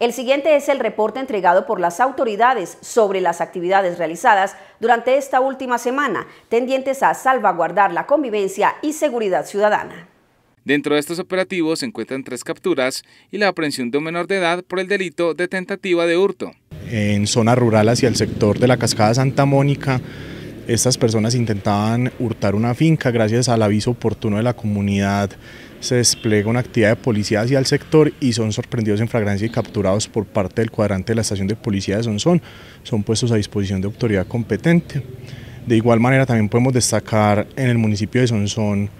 El siguiente es el reporte entregado por las autoridades sobre las actividades realizadas durante esta última semana, tendientes a salvaguardar la convivencia y seguridad ciudadana. Dentro de estos operativos se encuentran tres capturas y la aprehensión de un menor de edad por el delito de tentativa de hurto. En zona rural hacia el sector de la Cascada Santa Mónica estas personas intentaban hurtar una finca, gracias al aviso oportuno de la comunidad se despliega una actividad de policía hacia el sector y son sorprendidos en fragancia y capturados por parte del cuadrante de la estación de policía de Sonsón. Son puestos a disposición de autoridad competente. De igual manera también podemos destacar en el municipio de Sonsón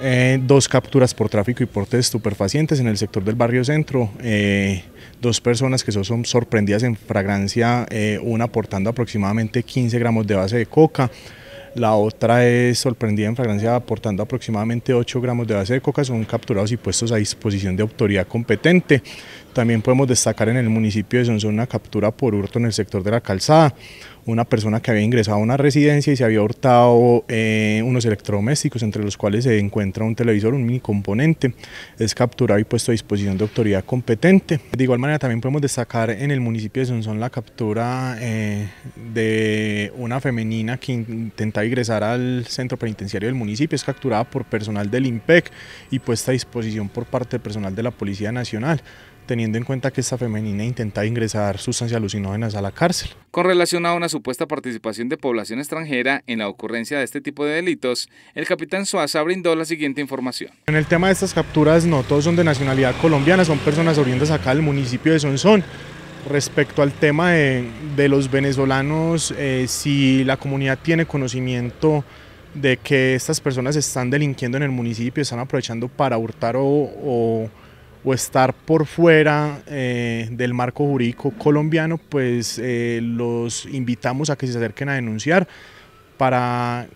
eh, dos capturas por tráfico y porte de estupefacientes en el sector del barrio centro, eh, dos personas que son sorprendidas en fragancia, eh, una aportando aproximadamente 15 gramos de base de coca, la otra es sorprendida en fragancia aportando aproximadamente 8 gramos de base de coca, son capturados y puestos a disposición de autoridad competente. También podemos destacar en el municipio de Sonsón una captura por hurto en el sector de la calzada, una persona que había ingresado a una residencia y se había hurtado eh, unos electrodomésticos, entre los cuales se encuentra un televisor, un mini componente, es capturado y puesto a disposición de autoridad competente. De igual manera también podemos destacar en el municipio de Sonsón la captura eh, de una femenina que intentaba ingresar al centro penitenciario del municipio es capturada por personal del IMPEC y puesta a disposición por parte de personal de la Policía Nacional teniendo en cuenta que esta femenina intenta ingresar sustancias alucinógenas a la cárcel. Con relación a una supuesta participación de población extranjera en la ocurrencia de este tipo de delitos, el capitán Suaza brindó la siguiente información. En el tema de estas capturas, no todos son de nacionalidad colombiana, son personas oriundas acá del municipio de Sonsón, respecto al tema de, los venezolanos, eh, si la comunidad tiene conocimiento de que estas personas están delinquiendo en el municipio, están aprovechando para hurtar o, estar por fuera eh, del marco jurídico colombiano, pues eh, los invitamos a que se acerquen a denunciar para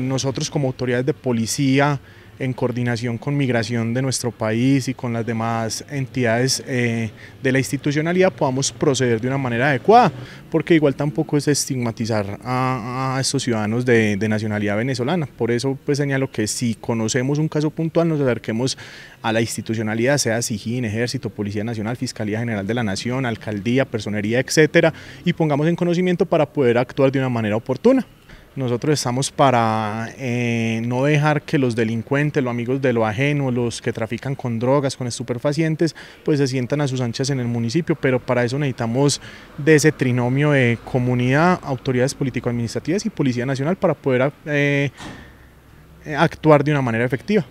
nosotros como autoridades de policía en coordinación con migración de nuestro país y con las demás entidades eh, de la institucionalidad podamos proceder de una manera adecuada, porque igual tampoco es estigmatizar a, estos ciudadanos de, nacionalidad venezolana. Por eso pues señalo que si conocemos un caso puntual nos acerquemos a la institucionalidad, sea SIGIN, Ejército, Policía Nacional, Fiscalía General de la Nación, Alcaldía, Personería, etcétera, y pongamos en conocimiento para poder actuar de una manera oportuna. Nosotros estamos para eh, no dejar que los delincuentes, los amigos de lo ajeno, los que trafican con drogas, con estupefacientes, pues se sientan a sus anchas en el municipio, pero para eso necesitamos de ese trinomio de comunidad, autoridades político-administrativas y Policía Nacional para poder eh, actuar de una manera efectiva.